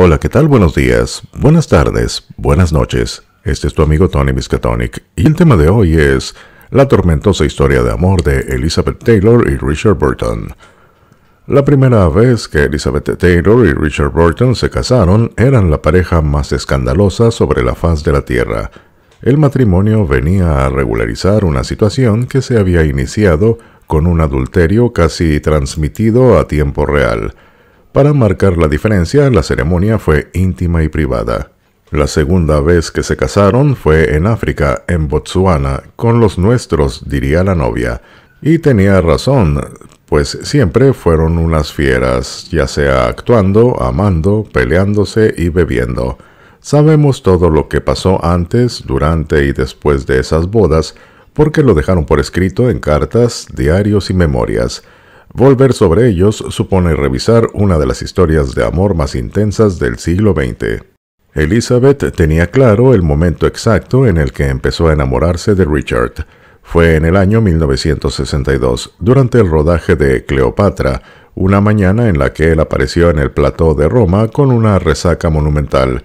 Hola, ¿qué tal? Buenos días, buenas tardes, buenas noches. Este es tu amigo Tony Miskatonic y el tema de hoy es la tormentosa historia de amor de Elizabeth Taylor y Richard Burton. La primera vez que Elizabeth Taylor y Richard Burton se casaron eran la pareja más escandalosa sobre la faz de la Tierra. El matrimonio venía a regularizar una situación que se había iniciado con un adulterio casi transmitido a tiempo real. Para marcar la diferencia, la ceremonia fue íntima y privada. La segunda vez que se casaron fue en África, en Botsuana, con los nuestros, diría la novia. Y tenía razón, pues siempre fueron unas fieras, ya sea actuando, amando, peleándose y bebiendo. Sabemos todo lo que pasó antes, durante y después de esas bodas, porque lo dejaron por escrito en cartas, diarios y memorias. Volver sobre ellos supone revisar una de las historias de amor más intensas del siglo XX. Elizabeth tenía claro el momento exacto en el que empezó a enamorarse de Richard. Fue en el año 1962, durante el rodaje de Cleopatra, una mañana en la que él apareció en el plató de Roma con una resaca monumental.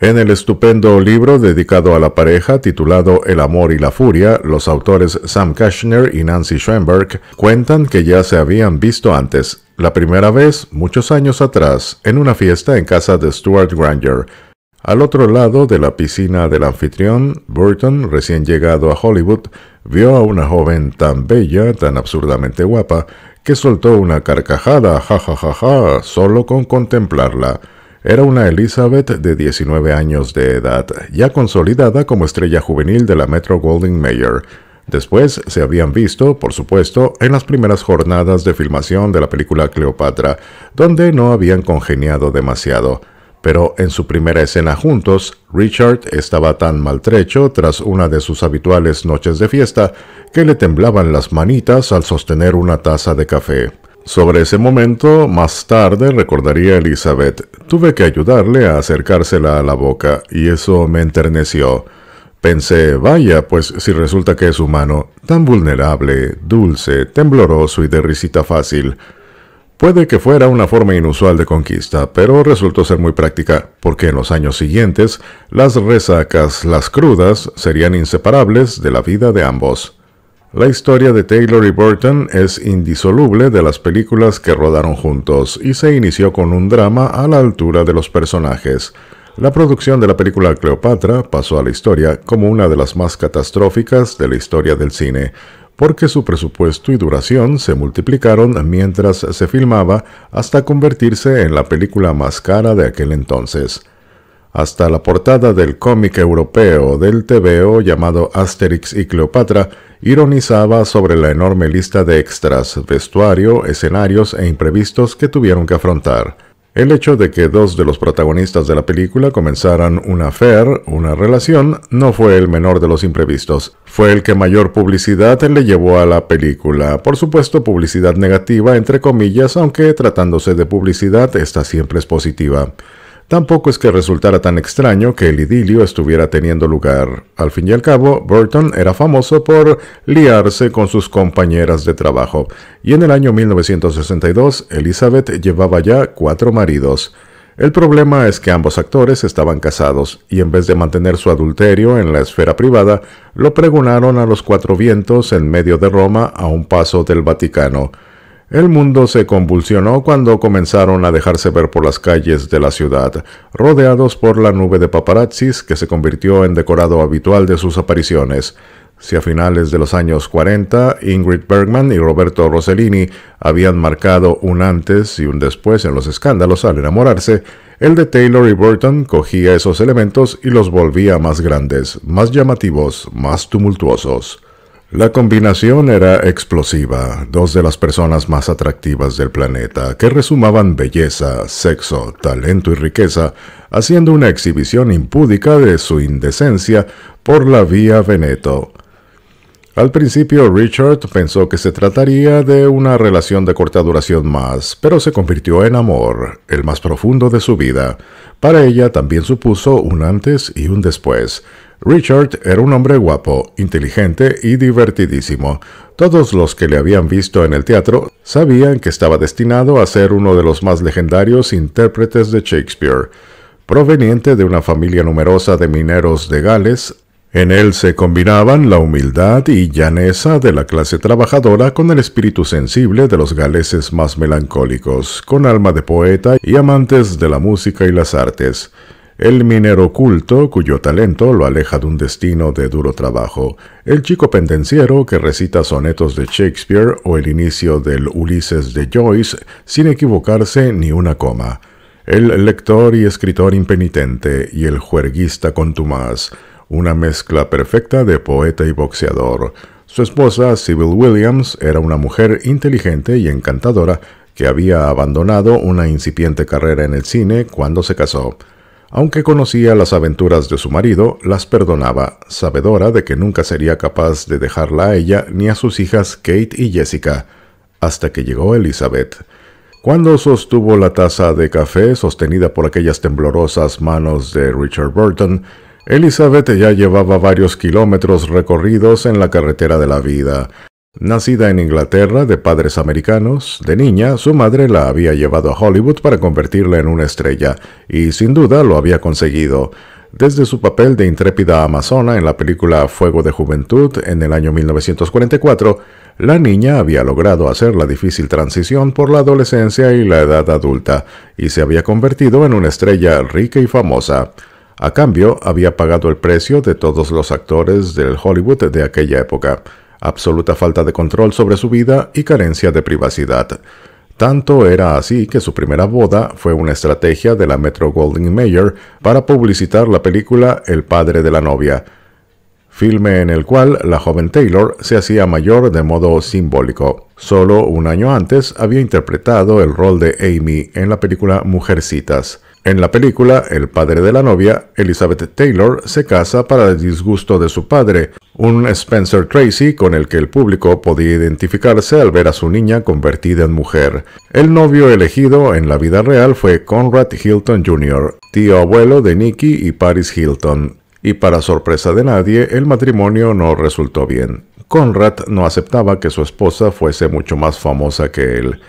En el estupendo libro dedicado a la pareja titulado El amor y la furia, los autores Sam Kashner y Nancy Schoenberg cuentan que ya se habían visto antes, la primera vez muchos años atrás, en una fiesta en casa de Stuart Granger. Al otro lado de la piscina del anfitrión, Burton, recién llegado a Hollywood, vio a una joven tan bella, tan absurdamente guapa, que soltó una carcajada, ja ja ja ja, solo con contemplarla. Era una Elizabeth de 19 años de edad, ya consolidada como estrella juvenil de la Metro Golden Mayer. Después se habían visto, por supuesto, en las primeras jornadas de filmación de la película Cleopatra, donde no habían congeniado demasiado. Pero en su primera escena juntos, Richard estaba tan maltrecho tras una de sus habituales noches de fiesta que le temblaban las manitas al sostener una taza de café. Sobre ese momento, más tarde, recordaría Elizabeth, tuve que ayudarle a acercársela a la boca, y eso me enterneció. Pensé, vaya, pues si resulta que es humano, tan vulnerable, dulce, tembloroso y de risita fácil. Puede que fuera una forma inusual de conquista, pero resultó ser muy práctica, porque en los años siguientes, las resacas, las crudas, serían inseparables de la vida de ambos. La historia de Taylor y Burton es indisoluble de las películas que rodaron juntos y se inició con un drama a la altura de los personajes. La producción de la película Cleopatra pasó a la historia como una de las más catastróficas de la historia del cine, porque su presupuesto y duración se multiplicaron mientras se filmaba hasta convertirse en la película más cara de aquel entonces hasta la portada del cómic europeo del TVO llamado Asterix y Cleopatra, ironizaba sobre la enorme lista de extras, vestuario, escenarios e imprevistos que tuvieron que afrontar. El hecho de que dos de los protagonistas de la película comenzaran una affair, una relación, no fue el menor de los imprevistos. Fue el que mayor publicidad le llevó a la película. Por supuesto, publicidad negativa, entre comillas, aunque tratándose de publicidad, esta siempre es positiva. Tampoco es que resultara tan extraño que el idilio estuviera teniendo lugar. Al fin y al cabo, Burton era famoso por liarse con sus compañeras de trabajo, y en el año 1962 Elizabeth llevaba ya cuatro maridos. El problema es que ambos actores estaban casados, y en vez de mantener su adulterio en la esfera privada, lo pregonaron a los cuatro vientos en medio de Roma a un paso del Vaticano. El mundo se convulsionó cuando comenzaron a dejarse ver por las calles de la ciudad, rodeados por la nube de paparazzis que se convirtió en decorado habitual de sus apariciones. Si a finales de los años 40 Ingrid Bergman y Roberto Rossellini habían marcado un antes y un después en los escándalos al enamorarse, el de Taylor y Burton cogía esos elementos y los volvía más grandes, más llamativos, más tumultuosos. La combinación era explosiva. Dos de las personas más atractivas del planeta, que resumaban belleza, sexo, talento y riqueza, haciendo una exhibición impúdica de su indecencia por la vía Veneto. Al principio Richard pensó que se trataría de una relación de corta duración más, pero se convirtió en amor, el más profundo de su vida. Para ella también supuso un antes y un después, Richard era un hombre guapo, inteligente y divertidísimo. Todos los que le habían visto en el teatro sabían que estaba destinado a ser uno de los más legendarios intérpretes de Shakespeare. Proveniente de una familia numerosa de mineros de Gales, en él se combinaban la humildad y llaneza de la clase trabajadora con el espíritu sensible de los galeses más melancólicos, con alma de poeta y amantes de la música y las artes. El minero culto, cuyo talento lo aleja de un destino de duro trabajo. El chico pendenciero que recita sonetos de Shakespeare o el inicio del Ulises de Joyce sin equivocarse ni una coma. El lector y escritor impenitente y el juerguista contumaz. Una mezcla perfecta de poeta y boxeador. Su esposa, Sybil Williams, era una mujer inteligente y encantadora que había abandonado una incipiente carrera en el cine cuando se casó. Aunque conocía las aventuras de su marido, las perdonaba, sabedora de que nunca sería capaz de dejarla a ella ni a sus hijas Kate y Jessica, hasta que llegó Elizabeth. Cuando sostuvo la taza de café sostenida por aquellas temblorosas manos de Richard Burton, Elizabeth ya llevaba varios kilómetros recorridos en la carretera de la vida, Nacida en Inglaterra de padres americanos, de niña su madre la había llevado a Hollywood para convertirla en una estrella, y sin duda lo había conseguido. Desde su papel de intrépida amazona en la película Fuego de Juventud en el año 1944, la niña había logrado hacer la difícil transición por la adolescencia y la edad adulta, y se había convertido en una estrella rica y famosa. A cambio, había pagado el precio de todos los actores del Hollywood de aquella época absoluta falta de control sobre su vida y carencia de privacidad. Tanto era así que su primera boda fue una estrategia de la Metro Goldwyn Mayer para publicitar la película El padre de la novia, filme en el cual la joven Taylor se hacía mayor de modo simbólico. Solo un año antes había interpretado el rol de Amy en la película Mujercitas. En la película, el padre de la novia, Elizabeth Taylor, se casa para el disgusto de su padre, un Spencer Tracy con el que el público podía identificarse al ver a su niña convertida en mujer. El novio elegido en la vida real fue Conrad Hilton Jr., tío abuelo de Nicky y Paris Hilton y para sorpresa de nadie, el matrimonio no resultó bien. Conrad no aceptaba que su esposa fuese mucho más famosa que él,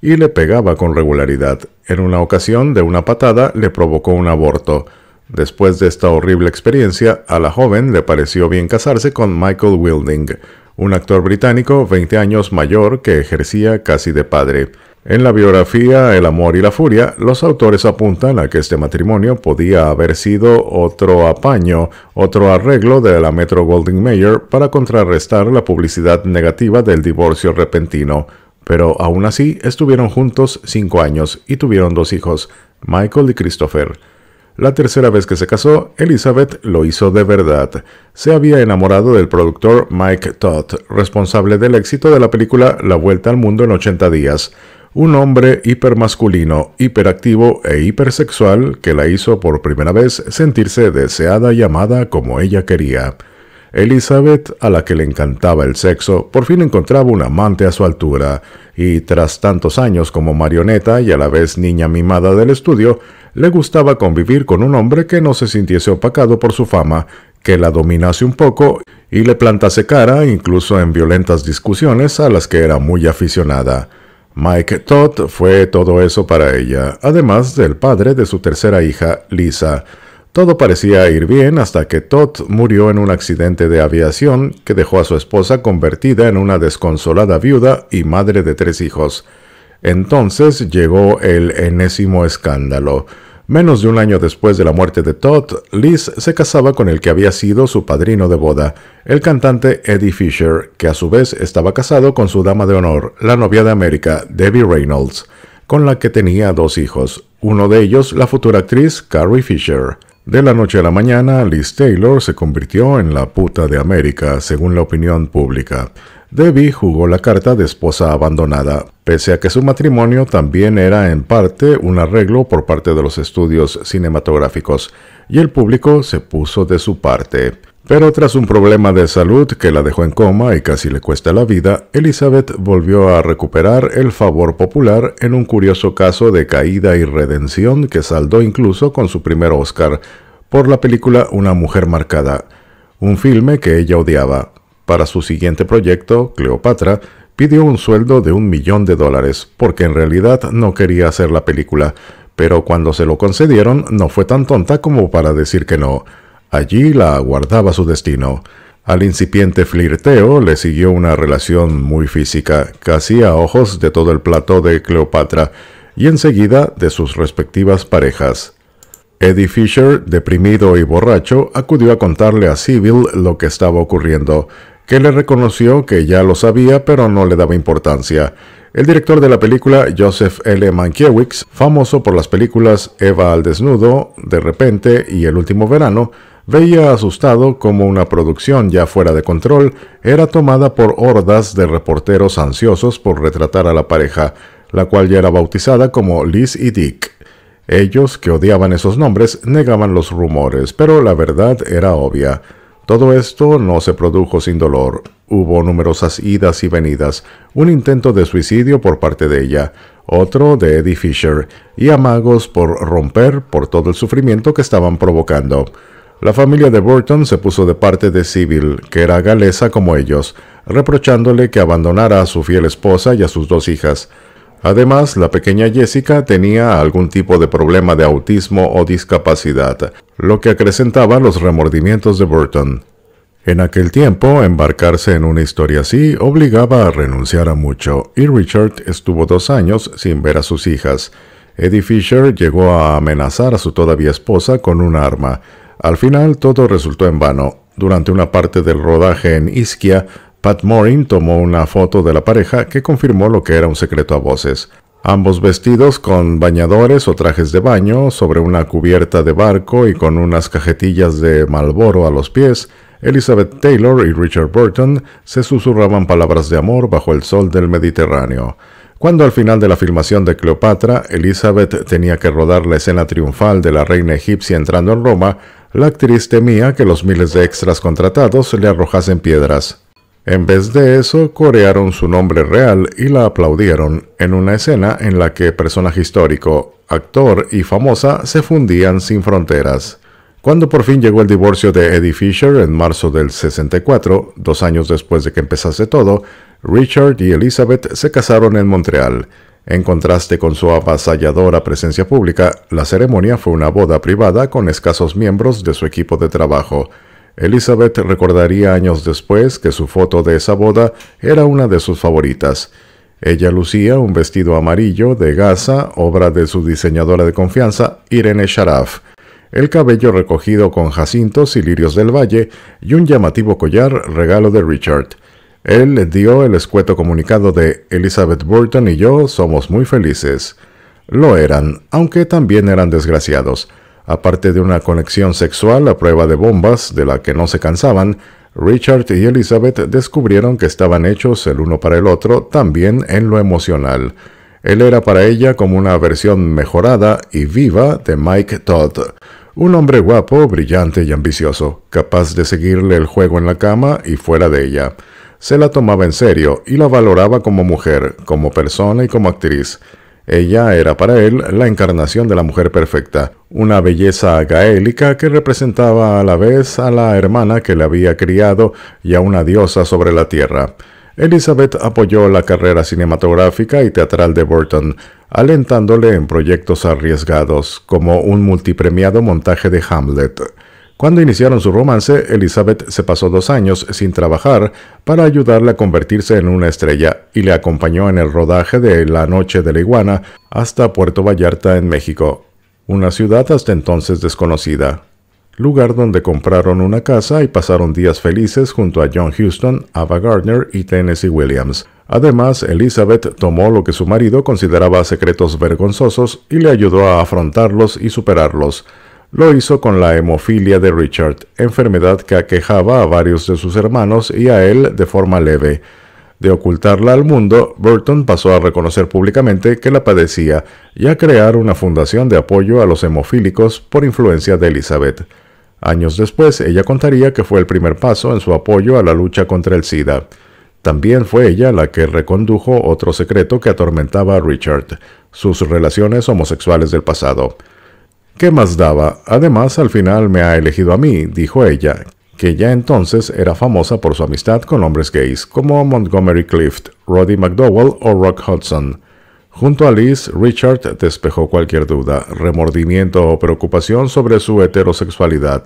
y le pegaba con regularidad. En una ocasión, de una patada, le provocó un aborto. Después de esta horrible experiencia, a la joven le pareció bien casarse con Michael Wilding, un actor británico 20 años mayor que ejercía casi de padre. En la biografía El amor y la furia, los autores apuntan a que este matrimonio podía haber sido otro apaño, otro arreglo de la Metro Golding Mayer para contrarrestar la publicidad negativa del divorcio repentino. Pero aún así estuvieron juntos cinco años y tuvieron dos hijos, Michael y Christopher. La tercera vez que se casó, Elizabeth lo hizo de verdad. Se había enamorado del productor Mike Todd, responsable del éxito de la película La Vuelta al Mundo en 80 días. Un hombre hipermasculino, hiperactivo e hipersexual que la hizo por primera vez sentirse deseada y amada como ella quería. Elizabeth, a la que le encantaba el sexo, por fin encontraba un amante a su altura, y tras tantos años como marioneta y a la vez niña mimada del estudio, le gustaba convivir con un hombre que no se sintiese opacado por su fama, que la dominase un poco y le plantase cara, incluso en violentas discusiones a las que era muy aficionada. Mike Todd fue todo eso para ella, además del padre de su tercera hija, Lisa. Todo parecía ir bien hasta que Todd murió en un accidente de aviación que dejó a su esposa convertida en una desconsolada viuda y madre de tres hijos. Entonces llegó el enésimo escándalo. Menos de un año después de la muerte de Todd, Liz se casaba con el que había sido su padrino de boda, el cantante Eddie Fisher, que a su vez estaba casado con su dama de honor, la novia de América, Debbie Reynolds, con la que tenía dos hijos, uno de ellos la futura actriz Carrie Fisher. De la noche a la mañana, Liz Taylor se convirtió en la puta de América, según la opinión pública. Debbie jugó la carta de esposa abandonada, pese a que su matrimonio también era en parte un arreglo por parte de los estudios cinematográficos, y el público se puso de su parte. Pero tras un problema de salud que la dejó en coma y casi le cuesta la vida, Elizabeth volvió a recuperar el favor popular en un curioso caso de caída y redención que saldó incluso con su primer Oscar por la película Una mujer marcada, un filme que ella odiaba. Para su siguiente proyecto, Cleopatra, pidió un sueldo de un millón de dólares, porque en realidad no quería hacer la película, pero cuando se lo concedieron no fue tan tonta como para decir que no. Allí la aguardaba su destino. Al incipiente flirteo le siguió una relación muy física, casi a ojos de todo el plato de Cleopatra, y enseguida de sus respectivas parejas. Eddie Fisher, deprimido y borracho, acudió a contarle a Sybil lo que estaba ocurriendo, que le reconoció que ya lo sabía pero no le daba importancia. El director de la película, Joseph L. Mankiewicz, famoso por las películas Eva al desnudo, De repente y El último verano, veía asustado como una producción ya fuera de control era tomada por hordas de reporteros ansiosos por retratar a la pareja, la cual ya era bautizada como Liz y Dick. Ellos, que odiaban esos nombres, negaban los rumores, pero la verdad era obvia. Todo esto no se produjo sin dolor. Hubo numerosas idas y venidas, un intento de suicidio por parte de ella, otro de Eddie Fisher, y amagos por romper por todo el sufrimiento que estaban provocando. La familia de Burton se puso de parte de Sibyl, que era galesa como ellos, reprochándole que abandonara a su fiel esposa y a sus dos hijas. Además, la pequeña Jessica tenía algún tipo de problema de autismo o discapacidad, lo que acrecentaba los remordimientos de Burton. En aquel tiempo, embarcarse en una historia así obligaba a renunciar a mucho, y Richard estuvo dos años sin ver a sus hijas. Eddie Fisher llegó a amenazar a su todavía esposa con un arma. Al final todo resultó en vano. Durante una parte del rodaje en Isquia, Pat Morin tomó una foto de la pareja que confirmó lo que era un secreto a voces. Ambos vestidos con bañadores o trajes de baño, sobre una cubierta de barco y con unas cajetillas de Malboro a los pies, Elizabeth Taylor y Richard Burton se susurraban palabras de amor bajo el sol del Mediterráneo. Cuando al final de la filmación de Cleopatra, Elizabeth tenía que rodar la escena triunfal de la reina egipcia entrando en Roma, la actriz temía que los miles de extras contratados le arrojasen piedras. En vez de eso, corearon su nombre real y la aplaudieron en una escena en la que personaje histórico, actor y famosa se fundían sin fronteras. Cuando por fin llegó el divorcio de Eddie Fisher en marzo del 64, dos años después de que empezase todo, Richard y Elizabeth se casaron en Montreal. En contraste con su avasalladora presencia pública, la ceremonia fue una boda privada con escasos miembros de su equipo de trabajo. Elizabeth recordaría años después que su foto de esa boda era una de sus favoritas. Ella lucía un vestido amarillo de gasa, obra de su diseñadora de confianza, Irene Sharaf, el cabello recogido con jacintos y lirios del valle y un llamativo collar regalo de Richard. Él le dio el escueto comunicado de Elizabeth Burton y yo somos muy felices. Lo eran, aunque también eran desgraciados. Aparte de una conexión sexual a prueba de bombas de la que no se cansaban, Richard y Elizabeth descubrieron que estaban hechos el uno para el otro también en lo emocional. Él era para ella como una versión mejorada y viva de Mike Todd, un hombre guapo, brillante y ambicioso, capaz de seguirle el juego en la cama y fuera de ella. Se la tomaba en serio y la valoraba como mujer, como persona y como actriz. Ella era para él la encarnación de la mujer perfecta, una belleza gaélica que representaba a la vez a la hermana que le había criado y a una diosa sobre la tierra. Elizabeth apoyó la carrera cinematográfica y teatral de Burton, alentándole en proyectos arriesgados, como un multipremiado montaje de Hamlet. Cuando iniciaron su romance, Elizabeth se pasó dos años sin trabajar para ayudarle a convertirse en una estrella y le acompañó en el rodaje de La Noche de la Iguana hasta Puerto Vallarta en México, una ciudad hasta entonces desconocida, lugar donde compraron una casa y pasaron días felices junto a John Houston, Ava Gardner y Tennessee Williams. Además, Elizabeth tomó lo que su marido consideraba secretos vergonzosos y le ayudó a afrontarlos y superarlos. Lo hizo con la hemofilia de Richard, enfermedad que aquejaba a varios de sus hermanos y a él de forma leve. De ocultarla al mundo, Burton pasó a reconocer públicamente que la padecía y a crear una fundación de apoyo a los hemofílicos por influencia de Elizabeth. Años después, ella contaría que fue el primer paso en su apoyo a la lucha contra el SIDA. También fue ella la que recondujo otro secreto que atormentaba a Richard, sus relaciones homosexuales del pasado. ¿Qué más daba? Además, al final me ha elegido a mí, dijo ella, que ya entonces era famosa por su amistad con hombres gays, como Montgomery Clift, Roddy McDowell o Rock Hudson. Junto a Liz, Richard despejó cualquier duda, remordimiento o preocupación sobre su heterosexualidad,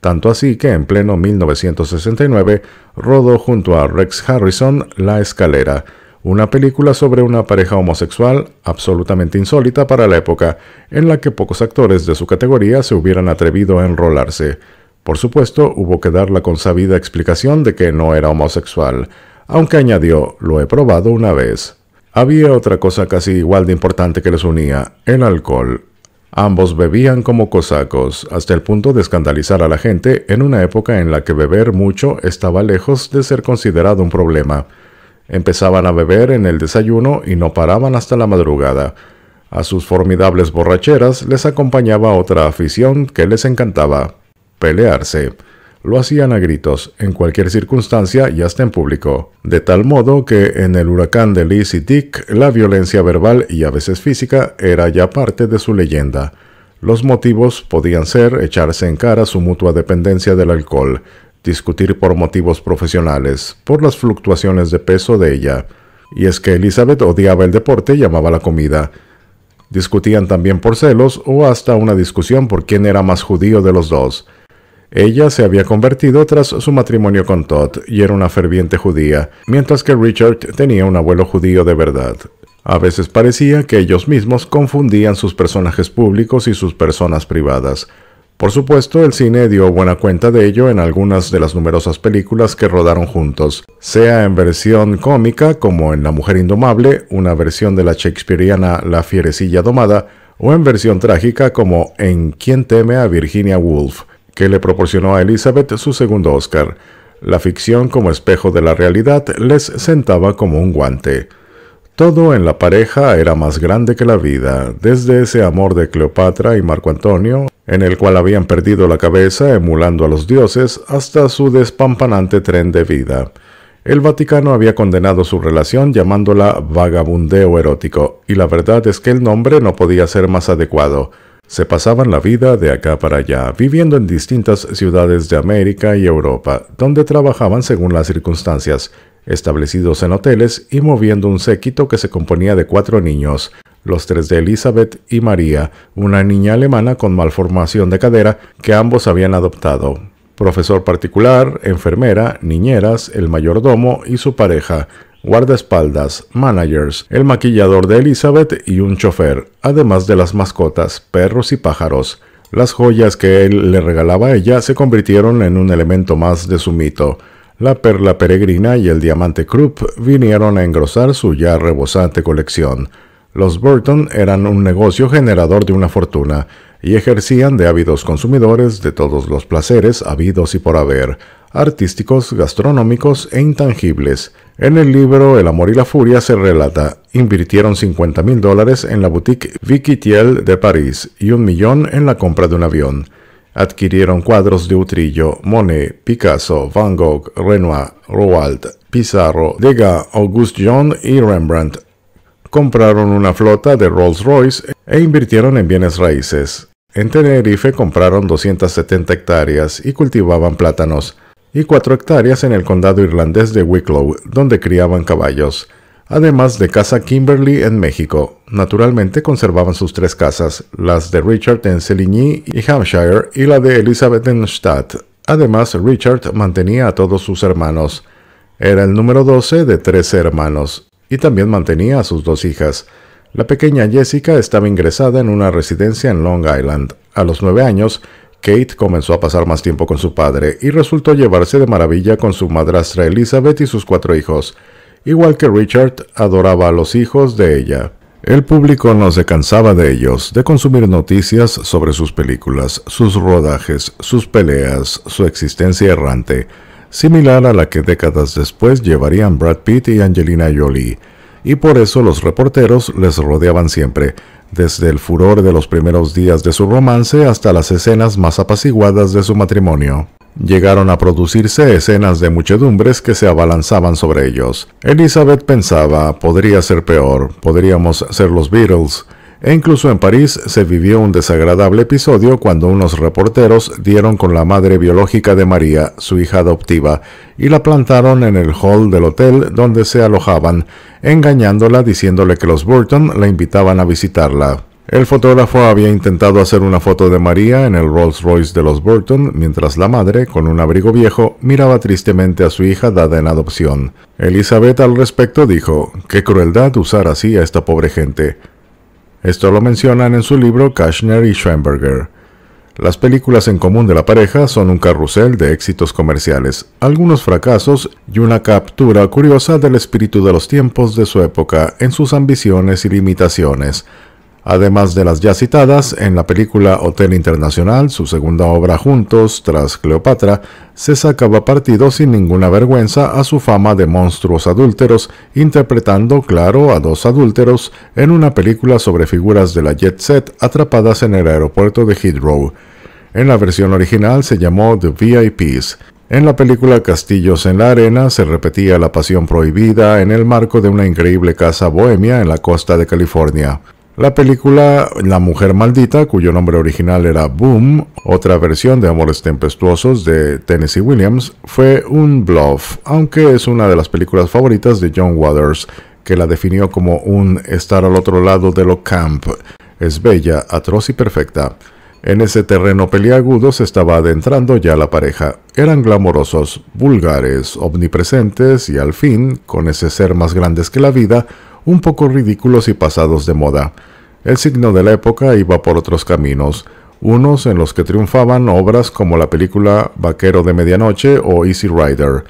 tanto así que en pleno 1969 rodó junto a Rex Harrison La Escalera, una película sobre una pareja homosexual absolutamente insólita para la época, en la que pocos actores de su categoría se hubieran atrevido a enrolarse. Por supuesto, hubo que dar la consabida explicación de que no era homosexual, aunque añadió, lo he probado una vez. Había otra cosa casi igual de importante que los unía, el alcohol. Ambos bebían como cosacos, hasta el punto de escandalizar a la gente en una época en la que beber mucho estaba lejos de ser considerado un problema. Empezaban a beber en el desayuno y no paraban hasta la madrugada. A sus formidables borracheras les acompañaba otra afición que les encantaba, pelearse. Lo hacían a gritos, en cualquier circunstancia y hasta en público, de tal modo que en el huracán de Liz y Dick la violencia verbal y a veces física era ya parte de su leyenda. Los motivos podían ser echarse en cara su mutua dependencia del alcohol, discutir por motivos profesionales, por las fluctuaciones de peso de ella. Y es que Elizabeth odiaba el deporte y amaba la comida. Discutían también por celos o hasta una discusión por quién era más judío de los dos. Ella se había convertido tras su matrimonio con Todd y era una ferviente judía, mientras que Richard tenía un abuelo judío de verdad. A veces parecía que ellos mismos confundían sus personajes públicos y sus personas privadas, por supuesto, el cine dio buena cuenta de ello en algunas de las numerosas películas que rodaron juntos, sea en versión cómica como en La Mujer Indomable, una versión de la shakespeariana La Fierecilla Domada, o en versión trágica como En Quién teme a Virginia Woolf, que le proporcionó a Elizabeth su segundo Oscar. La ficción como espejo de la realidad les sentaba como un guante. Todo en la pareja era más grande que la vida, desde ese amor de Cleopatra y Marco Antonio, en el cual habían perdido la cabeza emulando a los dioses, hasta su despampanante tren de vida. El Vaticano había condenado su relación llamándola vagabundeo erótico, y la verdad es que el nombre no podía ser más adecuado. Se pasaban la vida de acá para allá, viviendo en distintas ciudades de América y Europa, donde trabajaban según las circunstancias, establecidos en hoteles y moviendo un séquito que se componía de cuatro niños, los tres de Elizabeth y María, una niña alemana con malformación de cadera que ambos habían adoptado. Profesor particular, enfermera, niñeras, el mayordomo y su pareja, guardaespaldas, managers, el maquillador de Elizabeth y un chofer, además de las mascotas, perros y pájaros. Las joyas que él le regalaba a ella se convirtieron en un elemento más de su mito la perla peregrina y el diamante Krupp vinieron a engrosar su ya rebosante colección. Los Burton eran un negocio generador de una fortuna y ejercían de ávidos consumidores de todos los placeres habidos y por haber, artísticos, gastronómicos e intangibles. En el libro El amor y la furia se relata, invirtieron 50 mil dólares en la boutique Vicky de París y un millón en la compra de un avión adquirieron cuadros de Utrillo, Monet, Picasso, Van Gogh, Renoir, Roald, Pizarro, Degas, Auguste John y Rembrandt. Compraron una flota de Rolls-Royce e invirtieron en bienes raíces. En Tenerife compraron 270 hectáreas y cultivaban plátanos, y 4 hectáreas en el condado irlandés de Wicklow, donde criaban caballos además de Casa Kimberly en México. Naturalmente conservaban sus tres casas, las de Richard en Seligny y Hampshire y la de Elizabeth en Stadt. Además, Richard mantenía a todos sus hermanos. Era el número 12 de 13 hermanos y también mantenía a sus dos hijas. La pequeña Jessica estaba ingresada en una residencia en Long Island. A los nueve años, Kate comenzó a pasar más tiempo con su padre y resultó llevarse de maravilla con su madrastra Elizabeth y sus cuatro hijos igual que Richard adoraba a los hijos de ella. El público no se cansaba de ellos, de consumir noticias sobre sus películas, sus rodajes, sus peleas, su existencia errante, similar a la que décadas después llevarían Brad Pitt y Angelina Jolie, y por eso los reporteros les rodeaban siempre, desde el furor de los primeros días de su romance hasta las escenas más apaciguadas de su matrimonio. Llegaron a producirse escenas de muchedumbres que se abalanzaban sobre ellos. Elizabeth pensaba, podría ser peor, podríamos ser los Beatles. E incluso en París se vivió un desagradable episodio cuando unos reporteros dieron con la madre biológica de María, su hija adoptiva, y la plantaron en el hall del hotel donde se alojaban, engañándola diciéndole que los Burton la invitaban a visitarla. El fotógrafo había intentado hacer una foto de María en el Rolls Royce de los Burton, mientras la madre, con un abrigo viejo, miraba tristemente a su hija dada en adopción. Elizabeth al respecto dijo, Qué crueldad usar así a esta pobre gente. Esto lo mencionan en su libro Kashner y Schoenberger. Las películas en común de la pareja son un carrusel de éxitos comerciales, algunos fracasos y una captura curiosa del espíritu de los tiempos de su época en sus ambiciones y limitaciones además de las ya citadas en la película Hotel Internacional, su segunda obra juntos tras Cleopatra, se sacaba partido sin ninguna vergüenza a su fama de monstruos adúlteros, interpretando, claro, a dos adúlteros en una película sobre figuras de la jet set atrapadas en el aeropuerto de Heathrow. En la versión original se llamó The VIPs, en la película Castillos en la Arena se repetía la pasión prohibida en el marco de una increíble casa bohemia en la costa de California. La película La Mujer Maldita, cuyo nombre original era Boom, otra versión de Amores Tempestuosos de Tennessee Williams, fue un bluff, aunque es una de las películas favoritas de John Waters, que la definió como un estar al otro lado de lo camp. Es bella, atroz y perfecta. En ese terreno peliagudo se estaba adentrando ya la pareja. Eran glamorosos, vulgares, omnipresentes y al fin, con ese ser más grandes que la vida, un poco ridículos y pasados de moda. El signo de la época iba por otros caminos, unos en los que triunfaban obras como la película Vaquero de Medianoche o Easy Rider.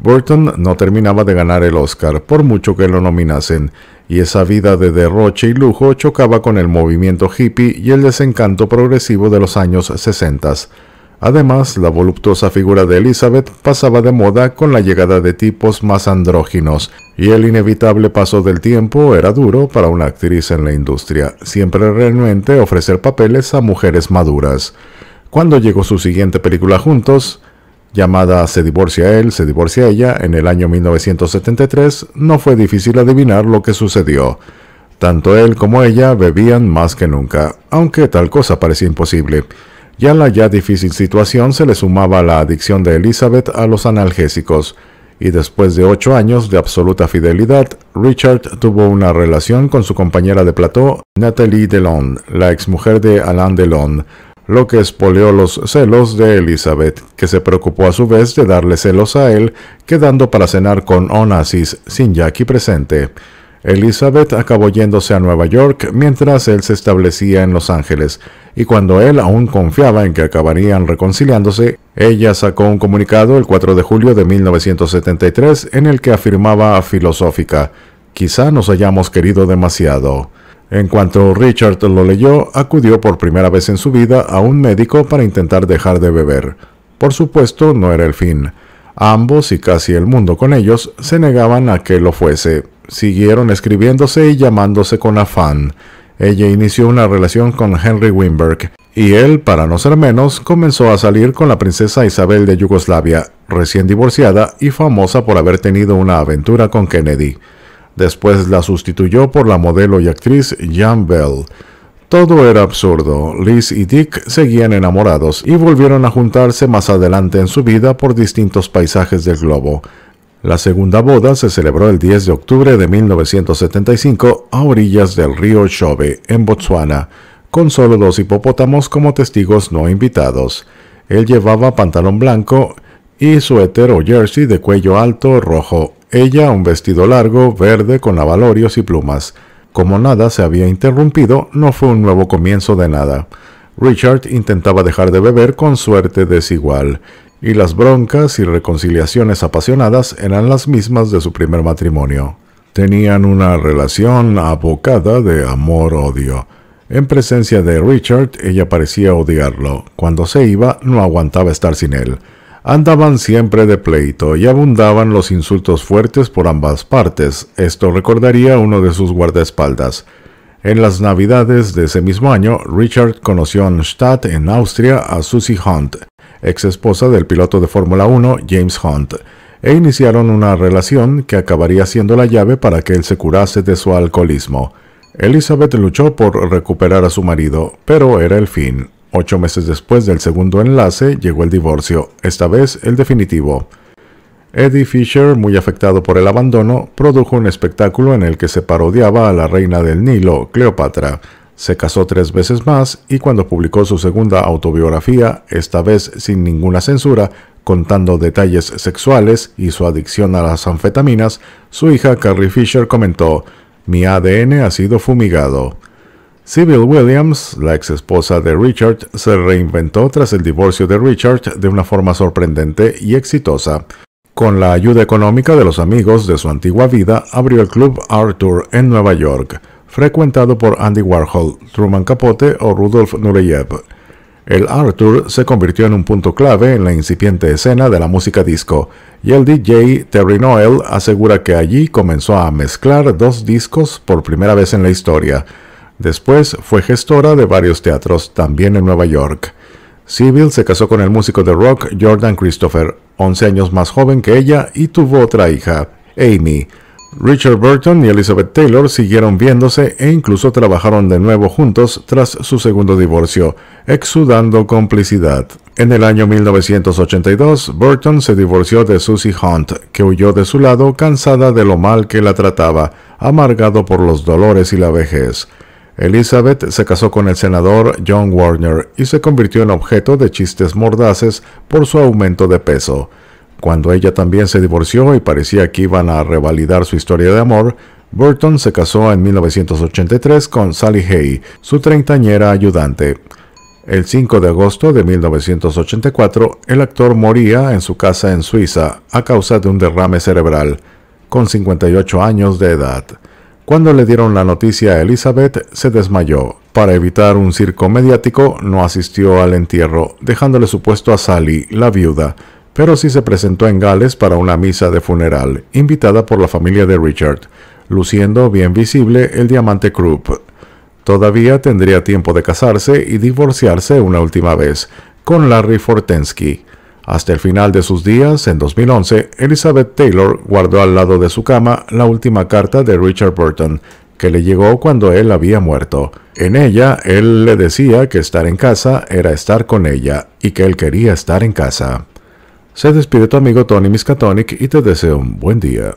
Burton no terminaba de ganar el Oscar, por mucho que lo nominasen, y esa vida de derroche y lujo chocaba con el movimiento hippie y el desencanto progresivo de los años sesentas. Además, la voluptuosa figura de Elizabeth pasaba de moda con la llegada de tipos más andróginos, y el inevitable paso del tiempo era duro para una actriz en la industria, siempre renuente a ofrecer papeles a mujeres maduras. Cuando llegó su siguiente película juntos, llamada Se divorcia él, se divorcia ella, en el año 1973, no fue difícil adivinar lo que sucedió. Tanto él como ella bebían más que nunca, aunque tal cosa parecía imposible. Ya en la ya difícil situación se le sumaba la adicción de Elizabeth a los analgésicos, y después de ocho años de absoluta fidelidad, Richard tuvo una relación con su compañera de plató, Natalie Delon, la exmujer de Alain Delon, lo que espoleó los celos de Elizabeth, que se preocupó a su vez de darle celos a él, quedando para cenar con Onassis sin Jackie presente. Elizabeth acabó yéndose a Nueva York mientras él se establecía en Los Ángeles, y cuando él aún confiaba en que acabarían reconciliándose, ella sacó un comunicado el 4 de julio de 1973 en el que afirmaba filosófica, quizá nos hayamos querido demasiado. En cuanto Richard lo leyó, acudió por primera vez en su vida a un médico para intentar dejar de beber. Por supuesto, no era el fin. Ambos y casi el mundo con ellos se negaban a que lo fuese. Siguieron escribiéndose y llamándose con afán. Ella inició una relación con Henry Wimberg y él, para no ser menos, comenzó a salir con la princesa Isabel de Yugoslavia, recién divorciada y famosa por haber tenido una aventura con Kennedy. Después la sustituyó por la modelo y actriz Jan Bell. Todo era absurdo. Liz y Dick seguían enamorados y volvieron a juntarse más adelante en su vida por distintos paisajes del globo. La segunda boda se celebró el 10 de octubre de 1975 a orillas del río Chobe, en Botsuana, con solo dos hipopótamos como testigos no invitados. Él llevaba pantalón blanco y suéter o jersey de cuello alto rojo, ella un vestido largo verde con avalorios y plumas. Como nada se había interrumpido, no fue un nuevo comienzo de nada. Richard intentaba dejar de beber con suerte desigual, y las broncas y reconciliaciones apasionadas eran las mismas de su primer matrimonio. Tenían una relación abocada de amor-odio. En presencia de Richard, ella parecía odiarlo. Cuando se iba, no aguantaba estar sin él. Andaban siempre de pleito y abundaban los insultos fuertes por ambas partes. Esto recordaría uno de sus guardaespaldas. En las navidades de ese mismo año, Richard conoció en Stadt, en Austria, a Susie Hunt, ex esposa del piloto de Fórmula 1 James Hunt, e iniciaron una relación que acabaría siendo la llave para que él se curase de su alcoholismo. Elizabeth luchó por recuperar a su marido, pero era el fin. Ocho meses después del segundo enlace llegó el divorcio, esta vez el definitivo. Eddie Fisher, muy afectado por el abandono, produjo un espectáculo en el que se parodiaba a la reina del Nilo, Cleopatra. Se casó tres veces más y cuando publicó su segunda autobiografía, esta vez sin ninguna censura, contando detalles sexuales y su adicción a las anfetaminas, su hija Carrie Fisher comentó, mi ADN ha sido fumigado. Sybil Williams, la ex esposa de Richard, se reinventó tras el divorcio de Richard de una forma sorprendente y exitosa. Con la ayuda económica de los amigos de su antigua vida, abrió el Club Arthur en Nueva York, frecuentado por Andy Warhol, Truman Capote o Rudolf Nureyev. El Arthur se convirtió en un punto clave en la incipiente escena de la música disco, y el DJ Terry Noel asegura que allí comenzó a mezclar dos discos por primera vez en la historia Después fue gestora de varios teatros, también en Nueva York. Sibyl se casó con el músico de rock Jordan Christopher, 11 años más joven que ella, y tuvo otra hija, Amy. Richard Burton y Elizabeth Taylor siguieron viéndose e incluso trabajaron de nuevo juntos tras su segundo divorcio, exudando complicidad. En el año 1982, Burton se divorció de Susie Hunt, que huyó de su lado cansada de lo mal que la trataba, amargado por los dolores y la vejez. Elizabeth se casó con el senador John Warner y se convirtió en objeto de chistes mordaces por su aumento de peso. Cuando ella también se divorció y parecía que iban a revalidar su historia de amor, Burton se casó en 1983 con Sally Hay, su treintañera ayudante. El 5 de agosto de 1984, el actor moría en su casa en Suiza a causa de un derrame cerebral, con 58 años de edad. Cuando le dieron la noticia a Elizabeth, se desmayó. Para evitar un circo mediático, no asistió al entierro, dejándole su puesto a Sally, la viuda, pero sí se presentó en Gales para una misa de funeral, invitada por la familia de Richard, luciendo bien visible el diamante Krupp. Todavía tendría tiempo de casarse y divorciarse una última vez, con Larry Fortensky. Hasta el final de sus días, en 2011, Elizabeth Taylor guardó al lado de su cama la última carta de Richard Burton, que le llegó cuando él había muerto. En ella, él le decía que estar en casa era estar con ella y que él quería estar en casa. Se despide tu amigo Tony Miskatonic y te deseo un buen día.